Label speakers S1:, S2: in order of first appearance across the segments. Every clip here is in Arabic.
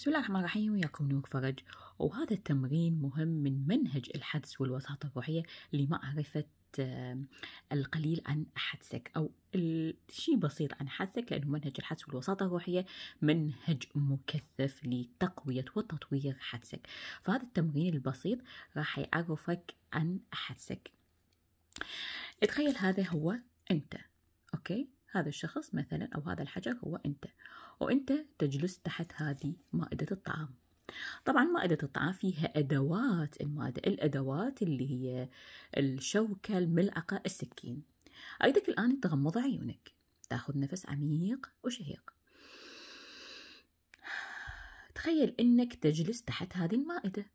S1: بسم الله الرحمن الرحيم وياكم نور فرج وهذا التمرين مهم من منهج الحدس والوساطة الروحية لمعرفة القليل عن حدسك أو الشيء بسيط عن حدسك لأنه منهج الحدس والوساطة الروحية منهج مكثف لتقوية وتطوير حدسك فهذا التمرين البسيط راح يعرفك عن حدسك تخيل هذا هو أنت أوكي هذا الشخص مثلا أو هذا الحجر هو أنت وأنت تجلس تحت هذه مائدة الطعام طبعا مائدة الطعام فيها أدوات المادة الأدوات اللي هي الشوكة الملعقة السكين أيدك الآن تغمض عيونك تاخذ نفس عميق وشهيق تخيل أنك تجلس تحت هذه المائدة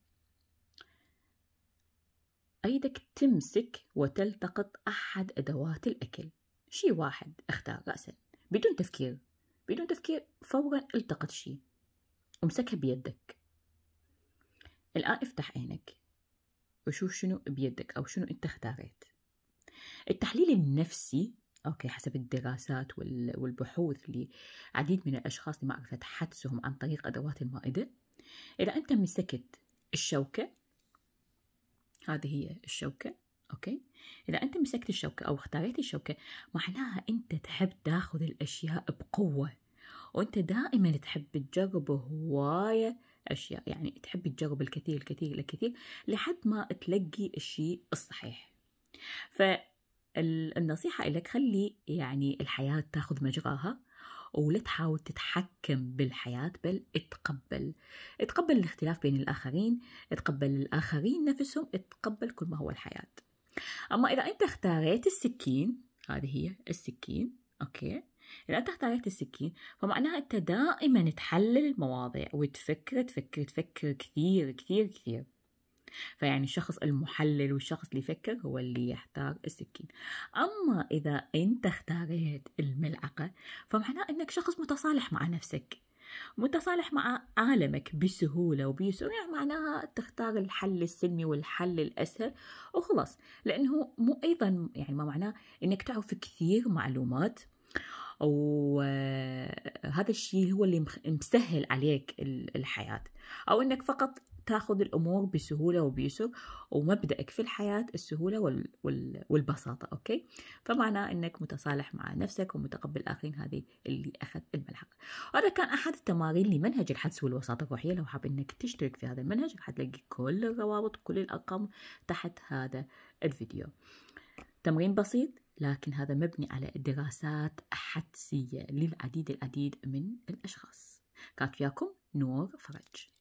S1: أيدك تمسك وتلتقط أحد أدوات الأكل شيء واحد اختار رأسا بدون تفكير بدون تفكير فورا التقط شيء امسكها بيدك الآن افتح عينك وشوف شنو بيدك أو شنو أنت اختاريت التحليل النفسي أوكي حسب الدراسات والبحوث لعديد من الأشخاص لمعرفة حدسهم عن طريق أدوات المائدة إذا أنت مسكت الشوكة هذه هي الشوكة أوكي؟ إذا أنت مسكت الشوكة أو اختاريت الشوكة معناها أنت تحب تاخذ الأشياء بقوة وأنت دائما تحب تجرب هواية أشياء يعني تحب تجرب الكثير الكثير الكثير لحد ما تلقي الشيء الصحيح فالنصيحة لك خلي يعني الحياة تاخذ مجراها ولا تحاول تتحكم بالحياة بل اتقبل اتقبل الاختلاف بين الآخرين اتقبل الآخرين نفسهم اتقبل كل ما هو الحياة أما إذا أنت اختاريت السكين هذه هي السكين أوكي إذا أنت اختاريت السكين فمعناها أنت دائما تحلل المواضيع وتفكر تفكر تفكر كثير كثير كثير فيعني الشخص المحلل والشخص اللي يفكر هو اللي يختار السكين أما إذا أنت اختاريت الملعقة فمعناه أنك شخص متصالح مع نفسك متصالح مع عالمك بسهولة وبيسرعة يعني معناها تختار الحل السلمي والحل الأسهل وخلاص لأنه مو أيضا يعني ما معناه أنك تعرف كثير معلومات وهذا الشيء هو اللي مسهل عليك الحياة أو أنك فقط تاخذ الامور بسهوله وبيسر ومبدأك في الحياه السهوله وال... وال... والبساطه اوكي فمعناه انك متصالح مع نفسك ومتقبل الاخرين هذه اللي اخذ الملحق هذا كان احد التمارين لمنهج الحدس والوساطه الروحيه لو حاب انك تشترك في هذا المنهج حتلاقي كل الروابط كل الارقام تحت هذا الفيديو تمرين بسيط لكن هذا مبني على دراسات حدسية للعديد العديد من الأشخاص كانت وياكم نور فرج